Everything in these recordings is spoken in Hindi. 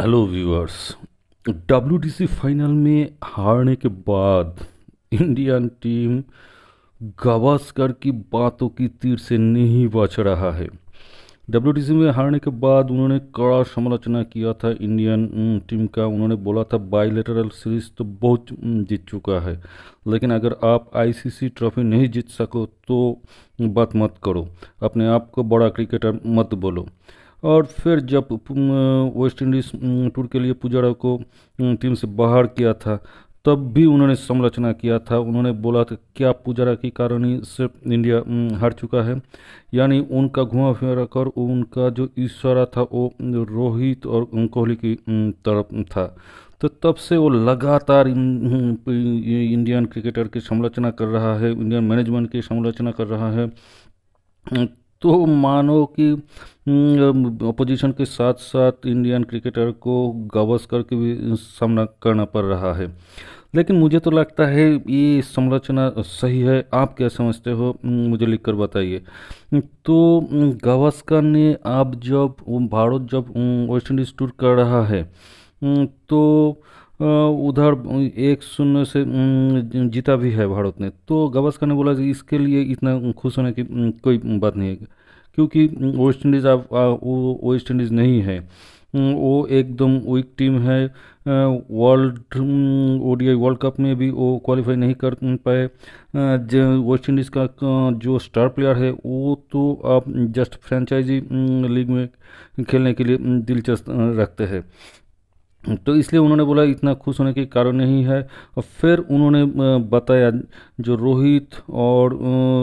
हेलो व्यूअर्स डब्ल्यू फाइनल में हारने के बाद इंडियन टीम गावस्कर की बातों की तीर से नहीं बच रहा है डब्ल्यू में हारने के बाद उन्होंने कड़ा समालोचना किया था इंडियन टीम का उन्होंने बोला था बायलेटरल सीरीज तो बहुत जीत चुका है लेकिन अगर आप आईसीसी ट्रॉफी नहीं जीत सको तो बात मत करो अपने आप को बड़ा क्रिकेटर मत बोलो और फिर जब वेस्ट इंडीज़ टूर के लिए पुजारा को टीम से बाहर किया था तब भी उन्होंने समालोचना किया था उन्होंने बोला था क्या पुजारा की कारण ही से इंडिया हार चुका है यानी उनका घुमा फिरा कर उनका जो इशारा था वो रोहित और कोहली की तरफ था तो तब से वो लगातार इंडियन क्रिकेटर की समालोचना कर रहा है इंडियन मैनेजमेंट की समालोचना कर रहा है तो मानो कि अपोजिशन के साथ साथ इंडियन क्रिकेटर को गावस्कर के भी सामना करना पड़ रहा है लेकिन मुझे तो लगता है ये संरचना सही है आप क्या समझते हो मुझे लिख कर बताइए तो गावस्कर ने आप जब भारत जब वेस्ट इंडीज टूर कर रहा है तो उधर एक शून्य से जीता भी है भारत ने तो गवस्कर ने बोला कि इसके लिए इतना खुश होने की कोई बात नहीं है क्योंकि वेस्ट इंडीज़ आप वेस्ट इंडीज़ नहीं है वो एकदम वीक टीम है वर्ल्ड ओडीआई वर्ल्ड कप में भी वो क्वालिफाई नहीं कर पाए वेस्ट इंडीज़ का जो स्टार प्लेयर है वो तो आप जस्ट फ्रेंचाइजी लीग में खेलने के लिए दिलचस्प रखते हैं तो इसलिए उन्होंने बोला इतना खुश होने के कारण नहीं है और फिर उन्होंने बताया जो रोहित और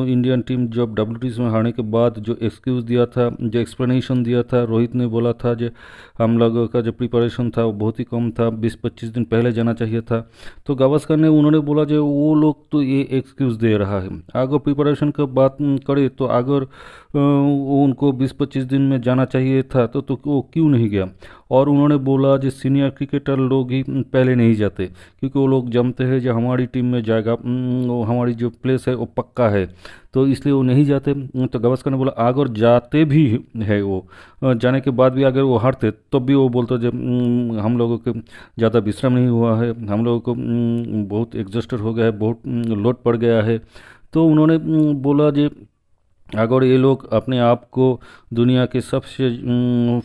इंडियन टीम जब डब्ल्यू में हारने के बाद जो एक्सक्यूज़ दिया था जो एक्सप्लेनेशन दिया था रोहित ने बोला था जो हम लोगों का जो प्रिपरेशन था वो बहुत ही कम था बीस पच्चीस दिन पहले जाना चाहिए था तो गावस्कर ने उन्होंने बोला जो वो लोग तो ये एक्सक्यूज़ दे रहा है अगर प्रिपरेशन का बात करें तो अगर उनको बीस पच्चीस दिन में जाना चाहिए था तो, तो वो क्यों नहीं गया और उन्होंने बोला जो सीनियर क्रिकेटर लोग ही पहले नहीं जाते क्योंकि वो लोग जमते हैं जो हमारी टीम में जाएगा हमारी जो प्लेस है वो पक्का है तो इसलिए वो नहीं जाते तो गवस्कर ने बोला अगर जाते भी है वो जाने के बाद भी अगर वो हारते तब तो भी वो बोलते जब हम लोगों के ज़्यादा विश्राम नहीं हुआ है हम लोगों को बहुत एग्जस्टर हो गया है बहुत लोड पड़ गया है तो उन्होंने बोला जो अगर ये लोग अपने आप को दुनिया के सबसे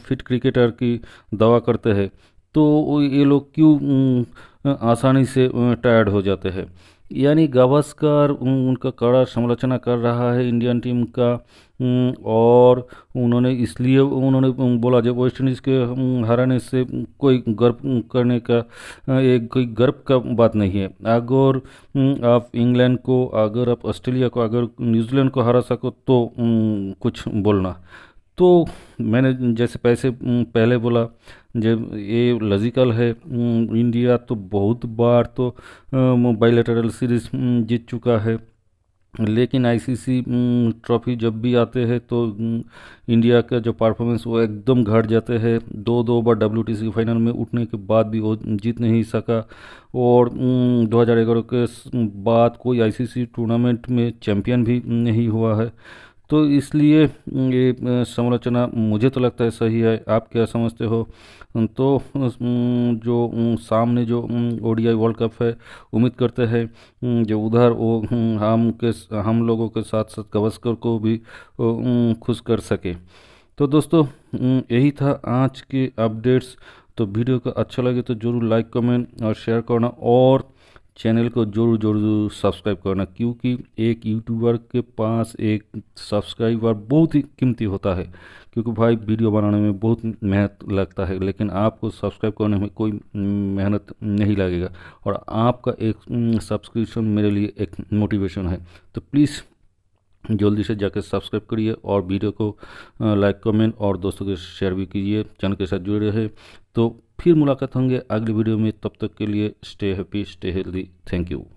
फिट क्रिकेटर की दवा करते हैं तो ये लोग क्यों आसानी से टायर्ड हो जाते हैं यानी गावस्कर उनका कड़ा समालोचना कर रहा है इंडियन टीम का और उन्होंने इसलिए उन्होंने बोला जब वेस्ट इंडीज़ के हराने से कोई गर्व करने का एक कोई गर्व का बात नहीं है अगर आप इंग्लैंड को अगर आप ऑस्ट्रेलिया को अगर न्यूजीलैंड को हरा सको तो कुछ बोलना तो मैंने जैसे पैसे पहले बोला जब ये लॉजिकल है इंडिया तो बहुत बार तो बाइलेटरल सीरीज जीत चुका है लेकिन आईसीसी ट्रॉफी जब भी आते हैं तो इंडिया का जो परफॉर्मेंस वो एकदम घट जाते हैं दो दो बार डब्ल्यू फाइनल में उठने के बाद भी वो जीत नहीं सका और 2011 के बाद कोई आईसीसी टूर्नामेंट में चैंपियन भी नहीं हुआ है तो इसलिए ये संरचना मुझे तो लगता है सही है आप क्या समझते हो तो जो सामने जो ओडीआई वर्ल्ड कप है उम्मीद करते हैं जो उधर वो हम के हम लोगों के साथ साथ गवस्कर को भी खुश कर सके तो दोस्तों यही था आज के अपडेट्स तो वीडियो को अच्छा लगे तो ज़रूर लाइक कमेंट और शेयर करना और चैनल को ज़रूर ज़रूर सब्सक्राइब करना क्योंकि एक यूट्यूबर के पास एक सब्सक्राइबर बहुत ही कीमती होता है क्योंकि भाई वीडियो बनाने में बहुत मेहनत लगता है लेकिन आपको सब्सक्राइब करने में कोई मेहनत नहीं लगेगा और आपका एक सब्सक्रिप्शन मेरे लिए एक मोटिवेशन है तो प्लीज़ जल्दी से जाकर सब्सक्राइब करिए और वीडियो को लाइक कमेंट और दोस्तों के शेयर भी कीजिए चैनल के साथ जुड़े रहे तो फिर मुलाकात होंगे अगली वीडियो में तब तक के लिए stay happy stay healthy thank you